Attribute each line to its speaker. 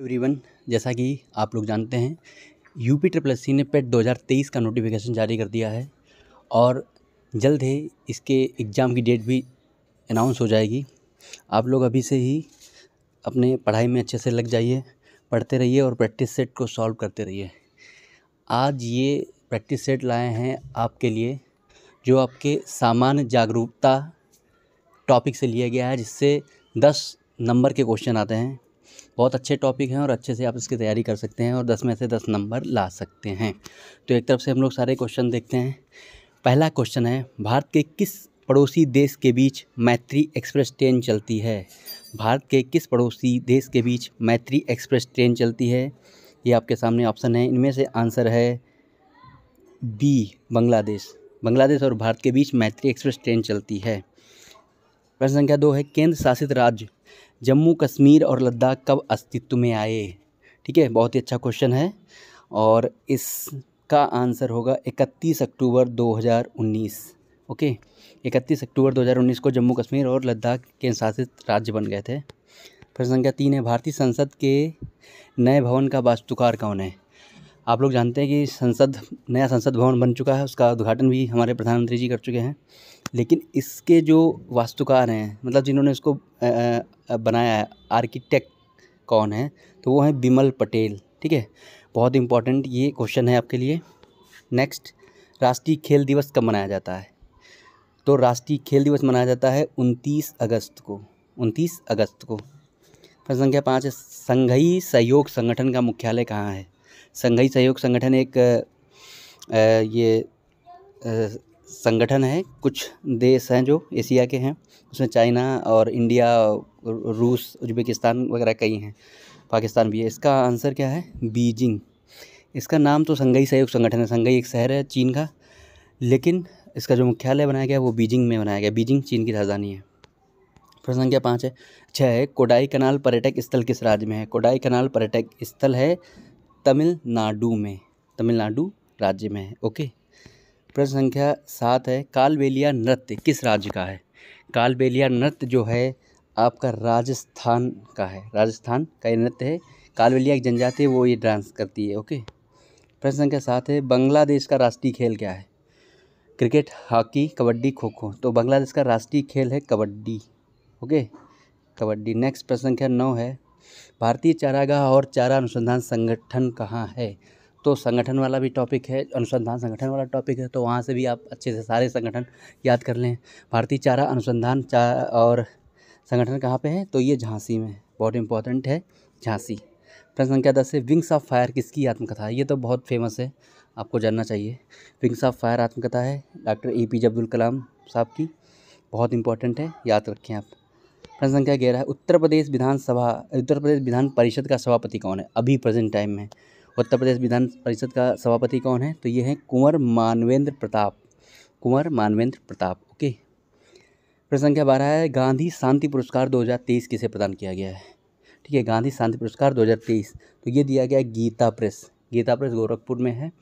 Speaker 1: everyone जैसा कि आप लोग जानते हैं यूपी ट्रिपल एस सी ने पेट e 2023 का नोटिफिकेशन जारी कर दिया है और जल्द ही इसके एग्ज़ाम की डेट भी अनाउंस हो जाएगी आप लोग अभी से ही अपने पढ़ाई में अच्छे से लग जाइए पढ़ते रहिए और प्रैक्टिस सेट को सॉल्व करते रहिए आज ये प्रैक्टिस सेट लाए हैं आपके लिए जो आपके सामान्य जागरूकता टॉपिक से लिया गया है जिससे दस नंबर के क्वेश्चन आते हैं बहुत अच्छे टॉपिक हैं और अच्छे से आप इसकी तैयारी कर सकते हैं और दस में से दस नंबर ला सकते हैं तो एक तरफ से हम लोग सारे क्वेश्चन देखते हैं पहला क्वेश्चन है भारत के किस पड़ोसी देश के बीच मैत्री एक्सप्रेस ट्रेन चलती है भारत के किस पड़ोसी देश के बीच मैत्री एक्सप्रेस ट्रेन चलती है ये आपके सामने ऑप्शन है इनमें से आंसर है बी बांग्लादेश बांग्लादेश और भारत के बीच मैत्री एक्सप्रेस ट्रेन चलती है प्रश्न संख्या दो है केंद्र शासित राज्य जम्मू कश्मीर और लद्दाख कब अस्तित्व में आए ठीक है बहुत ही अच्छा क्वेश्चन है और इसका आंसर होगा 31 अक्टूबर 2019 ओके 31 अक्टूबर 2019 को जम्मू कश्मीर और लद्दाख के शासित राज्य बन गए थे प्रश्न संख्या तीन है भारतीय संसद के नए भवन का वास्तुकार कौन है आप लोग जानते हैं कि संसद नया संसद भवन बन चुका है उसका उद्घाटन भी हमारे प्रधानमंत्री जी कर चुके हैं लेकिन इसके जो वास्तुकार हैं मतलब जिन्होंने इसको बनाया है आर्किटेक्ट कौन है तो वो हैं बिमल पटेल ठीक है बहुत इंपॉर्टेंट ये क्वेश्चन है आपके लिए नेक्स्ट राष्ट्रीय खेल दिवस कब मनाया जाता है तो राष्ट्रीय खेल दिवस मनाया जाता है उनतीस अगस्त को उनतीस अगस्त को प्रश्न संख्या पाँच है संघई सहयोग संगठन का मुख्यालय कहाँ है संघई सहयोग संगठन एक ये संगठन है कुछ देश हैं जो एशिया के हैं उसमें चाइना और इंडिया रूस उज्बेकिस्तान वगैरह कई हैं पाकिस्तान भी है इसका आंसर क्या है बीजिंग इसका नाम तो संघई सहयोग संगठन है संघई एक शहर है चीन का लेकिन इसका जो मुख्यालय बनाया गया वो बीजिंग में बनाया गया बीजिंग चीन की राजधानी है प्रश्न संख्या पाँच है छः है कोडाई कनाल पर्यटक स्थल किस राज्य में है कोडाई कनाल पर्यटक स्थल है तमिलनाडु में तमिलनाडु राज्य में है ओके प्रश्न संख्या सात है कालबेलिया नृत्य किस राज्य का है कालबेलिया नृत्य जो है आपका राजस्थान का है राजस्थान का ये नृत्य है कालबेलिया एक जनजाति है वो ये डांस करती है ओके प्रश्न संख्या सात है बांग्लादेश का राष्ट्रीय खेल क्या है क्रिकेट हॉकी कबड्डी खो खो तो बांग्लादेश का राष्ट्रीय खेल है कबड्डी ओके कबड्डी नेक्स्ट प्रश्न संख्या नौ है भारतीय चारागाह और चारा अनुसंधान संगठन कहाँ है तो संगठन वाला भी टॉपिक है अनुसंधान संगठन वाला टॉपिक है तो वहाँ से भी आप अच्छे से सारे संगठन याद कर लें भारतीय चारा अनुसंधान चा और संगठन कहाँ पे है तो ये झांसी में है बहुत इंपॉर्टेंट है झांसी प्रश्न संख्या दस है विंग्स ऑफ फायर किसकी आत्मकथा है ये तो बहुत फेमस है आपको जानना चाहिए विंग्स ऑफ फायर आत्मकथा है doctor A P J Abdul Kalam sahab की बहुत इंपॉर्टेंट है याद रखें आप प्रश्न संख्या ग्यारह है उत्तर प्रदेश विधानसभा उत्तर प्रदेश विधान परिषद का सभापति कौन है अभी प्रेजेंट टाइम में उत्तर प्रदेश विधान परिषद का सभापति कौन है तो ये है कुंवर मानवेंद्र प्रताप कुंवर मानवेंद्र प्रताप ओके प्रश्न संख्या बारह है गांधी शांति पुरस्कार 2023 किसे प्रदान किया गया है ठीक है गांधी शांति पुरस्कार 2023 तो ये दिया गया गीता प्रेस गीता प्रेस गोरखपुर में है